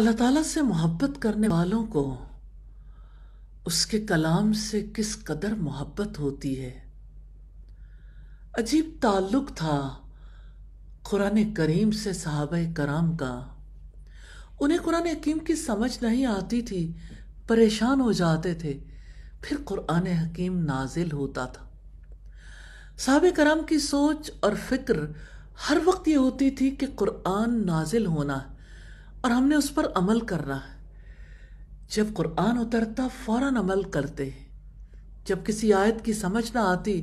अल्लाह ताला से मोहब्बत करने वालों को उसके कलाम से किस कदर मोहब्बत होती है अजीब ताल्लुक था कुरान करीम से साहब कराम का उन्हें कुरान हकीम की समझ नहीं आती थी परेशान हो जाते थे फिर कुरान हकीम नाजिल होता था साहब कराम की सोच और फिक्र हर वक्त ये होती थी कि कुरान नाजिल होना है और हमने उस पर अमल करना है जब कुरान उतरता फ़ौर अमल करते जब किसी आयत की समझ ना आती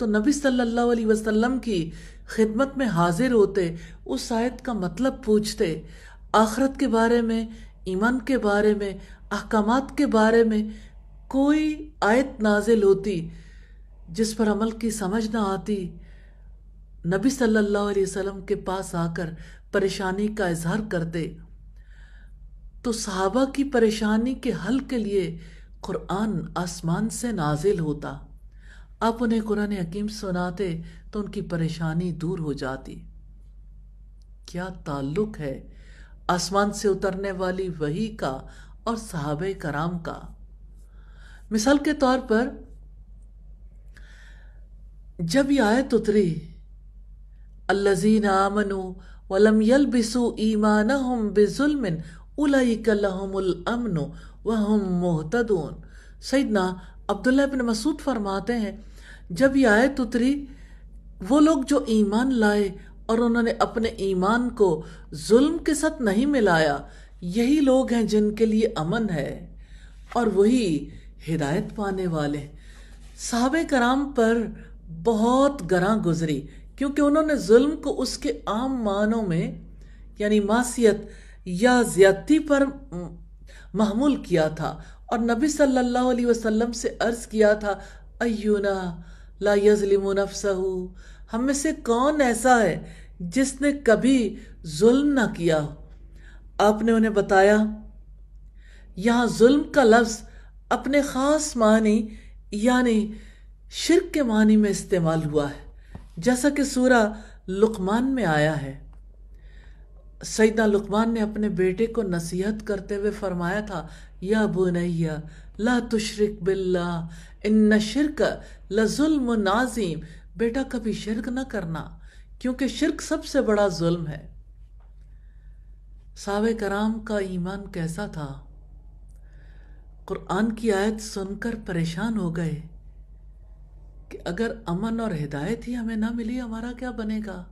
तो नबी सल्लल्लाहु अलैहि वसल्लम की खिदमत में हाजिर होते उस आयत का मतलब पूछते आखरत के बारे में ईमान के बारे में अहकाम के बारे में कोई आयत नाजिल होती जिस पर अमल की समझ ना आती नबी सल्लल्लाहु अलैहि वसल्लम के पास आकर परेशानी का इजहार करते तो सहाबा की परेशानी के हल के लिए कुरान आसमान से नाजिल होता आप उन्हें कुरान हकीम सुनाते तो उनकी परेशानी दूर हो जाती क्या ताल्लुक है आसमान से उतरने वाली वही का और साहब कराम का मिसाल के तौर पर जब यह आयत उतरी अल्लाजी आमनु वलम यल बिसु ईमान बेजुलमिन अब्दुल्ला मसूद फरमाते हैं जब यह आयत उतरी वो लोग जो ईमान लाए और उन्होंने अपने ईमान को जुल्म के साथ नहीं मिलाया यही लोग हैं जिनके लिए अमन है और वही हिदायत पाने वाले साहब कराम पर बहुत गरा गुजरी क्योंकि उन्होंने जुल्म को उसके आम मानों में यानी मासीत या ज्यादती पर महमूल किया था और नबी सल्लल्लाहु अलैहि वसल्लम से अर्ज किया था अयुना ला यजलिम नफसहू हम में से कौन ऐसा है जिसने कभी जुल्म ना किया आपने उन्हें बताया यहाँ जुल्म का लफ्ज़ अपने ख़ास मानी यानी शिरक के मानी में इस्तेमाल हुआ है जैसा कि सूरा लुकमान में आया है सईदा लुकमान ने अपने बेटे को नसीहत करते हुए फरमाया था या बुनैया ला तुशरक बिल्ला इन न शिरक लजुल्म नाजिम बेटा कभी शिरक न करना क्योंकि शिरक सबसे बड़ा जुल्म है सावे कराम का ईमान कैसा था कुरान की आयत सुनकर परेशान हो गए कि अगर अमन और हिदायत ही हमें ना मिली हमारा क्या बनेगा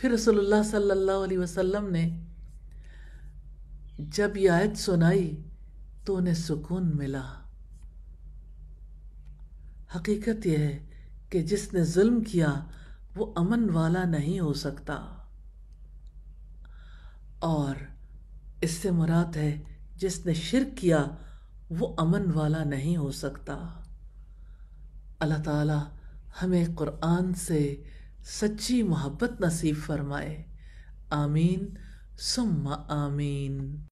फिर रसोल्ला सल्ला अलैहि ने जब यह आयत सुनाई तो उन्हें सुकून मिला हकीकत यह है कि जिसने जुल्म किया वो अमन वाला नहीं हो सकता और इससे मुराद है जिसने शिरक किया वो अमन वाला नहीं हो सकता अल्लाह ताला हमें कुरान से सच्ची मोहब्बत नसीब फरमाए आमीन सुम्मा आमीन